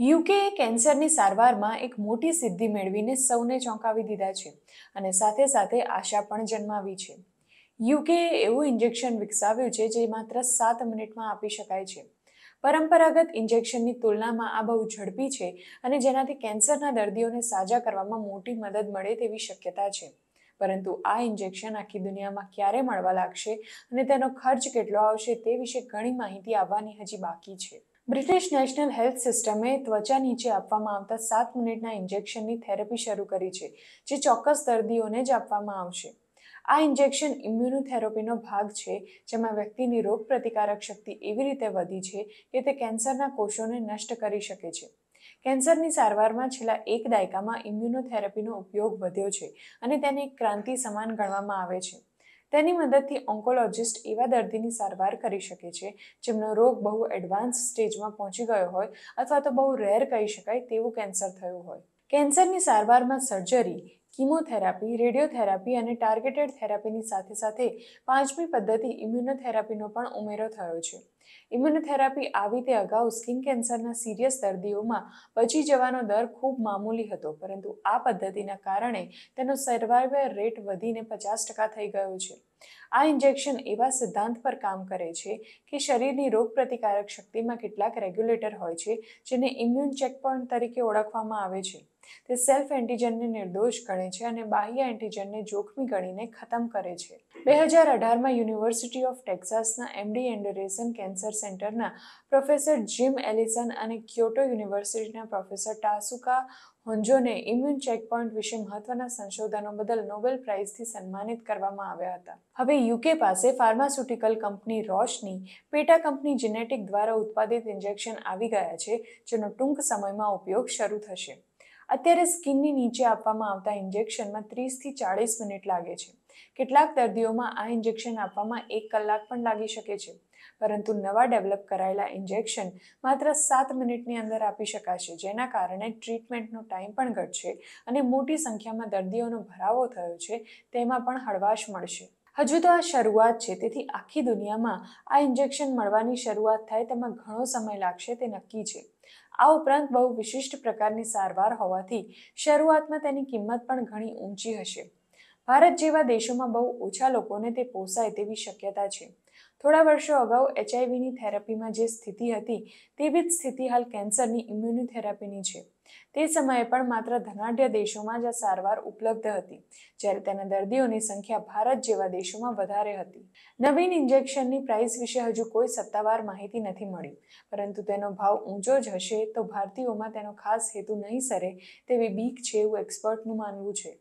યુકેએ કેન્સરની સારવારમાં એક મોટી સિદ્ધિ મેળવીને સૌને ચોંકાવી દીધા છે અને સાથે સાથે આશા પણ જન્માવી છે યુકે એવું ઇન્જેક્શન વિકસાવ્યું છે જે માત્ર સાત મિનિટમાં આપી શકાય છે પરંપરાગત ઇન્જેક્શનની તુલનામાં આ બહુ ઝડપી છે અને જેનાથી કેન્સરના દર્દીઓને સાજા કરવામાં મોટી મદદ મળે તેવી શક્યતા છે પરંતુ આ ઇન્જેક્શન આખી દુનિયામાં ક્યારે મળવા લાગશે અને તેનો ખર્ચ કેટલો આવશે તે વિશે ઘણી માહિતી આવવાની હજી બાકી છે બ્રિટિશ નેશનલ હેલ્થ સિસ્ટમે ત્વચા નીચે આપવામાં આવતા સાત મિનિટના ઇન્જેક્શનની થેરપી શરૂ કરી છે જે ચોક્કસ દર્દીઓને જ આપવામાં આવશે આ ઇન્જેક્શન ઇમ્યુનોથેરપીનો ભાગ છે જેમાં વ્યક્તિની રોગ પ્રતિકારક શક્તિ એવી રીતે વધી છે કે તે કેન્સરના કોષોને નષ્ટ કરી શકે છે કેન્સરની સારવારમાં છેલ્લા એક દાયકામાં ઇમ્યુનોથેરપીનો ઉપયોગ વધ્યો છે અને તેને એક ક્રાંતિ સમાન ગણવામાં આવે છે તેની મદદથી ઓન્કોલોજિસ્ટ એવા દર્દીની સારવાર કરી શકે છે જેમનો રોગ બહુ એડવાન્સ સ્ટેજમાં પહોંચી ગયો હોય અથવા તો બહુ રેર કહી શકાય તેવું કેન્સર થયું હોય કેન્સરની સારવારમાં સર્જરી કિમોથેરાપી રેડિયોથેરાપી અને ટાર્ગેટેડ થેરાપીની સાથે સાથે પાંચમી પદ્ધતિ ઇમ્યુનોથેરાપીનો પણ ઉમેરો થયો છે ઇમ્યુનોથેરાપી આવી તે અગાઉ સ્કિન કેન્સરના સિરિયસ દર્દીઓમાં બચી જવાનો દર ખૂબ મામૂલી હતો પરંતુ આ પદ્ધતિના કારણે તેનો સર્વાઈવલ રેટ વધીને પચાસ ટકા થઈ ગયો છે આ ઇન્જેક્શન એવા સિદ્ધાંત પર કામ કરે છે કે શરીરની રોગપ્રતિકારક શક્તિમાં કેટલાક રેગ્યુલેટર હોય છે જેને ઇમ્યુન ચેકપોઇન્ટ તરીકે ઓળખવામાં આવે છે તે સેલ્ફ એન્ટીજનને નિર્દોષ ગણે છે અને બાહ્ય એન્ટીજનને જોખમી ગણીને ખતમ કરે છે બે હજાર અઢારમાં યુનિવર્સિટી ઓફ ટેક્સાસના એમડી એન્ડરેસન કેન્સર સેન્ટરના પ્રોફેસર જીમ એલિસન અને ક્યોટો યુનિવર્સિટીના પ્રોફેસર ટાસુકા હોન્જોને ઇમ્યુન ચેકપોઇન્ટ વિશે મહત્વના સંશોધનો બદલ નોબેલ પ્રાઇઝથી સન્માનિત કરવામાં આવ્યા હતા હવે યુકે પાસે ફાર્માસ્યુટિકલ કંપની રોશની પેટા કંપની જીનેટિક દ્વારા ઉત્પાદિત ઇન્જેક્શન આવી ગયા છે જેનો ટૂંક સમયમાં ઉપયોગ શરૂ થશે અત્યારે સ્કિનની નીચે આપવામાં આવતા ઇન્જેક્શનમાં ત્રીસથી ચાળીસ મિનિટ લાગે છે કેટલાક દર્દીઓમાં આ ઇન્જેક્શન આપવામાં એક કલાક પણ લાગી શકે છે પરંતુ નવા ડેવલપ કરાયેલા ઇન્જેક્શન માત્ર સાત મિનિટની અંદર આપી શકાશે જેના કારણે ટ્રીટમેન્ટનો ટાઈમ પણ ઘટશે અને મોટી સંખ્યામાં દર્દીઓનો ભરાવો થયો છે તેમાં પણ હળવાશ મળશે હજુ તો આ શરૂઆત છે તેથી આખી દુનિયામાં આ ઇન્જેક્શન મળવાની શરૂઆત થાય તેમાં ઘણો સમય લાગશે તે નક્કી છે આ ઉપરાંત બહુ વિશિષ્ટ પ્રકારની સારવાર હોવાથી શરૂઆતમાં તેની કિંમત પણ ઘણી ઊંચી હશે ભારત જેવા દેશોમાં બહુ ઓછા લોકોને તે પોસાય તેવી શક્યતા છે થોડા વર્ષો અગાઉ એચઆઈવીની થેરાપીમાં જે સ્થિતિ હતી તેવી જ સ્થિતિ હાલ કેન્સરની ઇમ્યુનિથેરાપીની છે તે સમયે પણ માત્ર ધનાઢ્ય દેશોમાં જ આ સારવાર ઉપલબ્ધ હતી જ્યારે તેના દર્દીઓની સંખ્યા ભારત જેવા દેશોમાં વધારે હતી નવીન ઇન્જેક્શનની પ્રાઇસ વિશે હજુ કોઈ સત્તાવાર માહિતી નથી મળી પરંતુ તેનો ભાવ ઊંચો જ હશે તો ભારતીયોમાં તેનો ખાસ હેતુ નહીં સરે તેવી બીક છે એવું એક્સપર્ટનું માનવું છે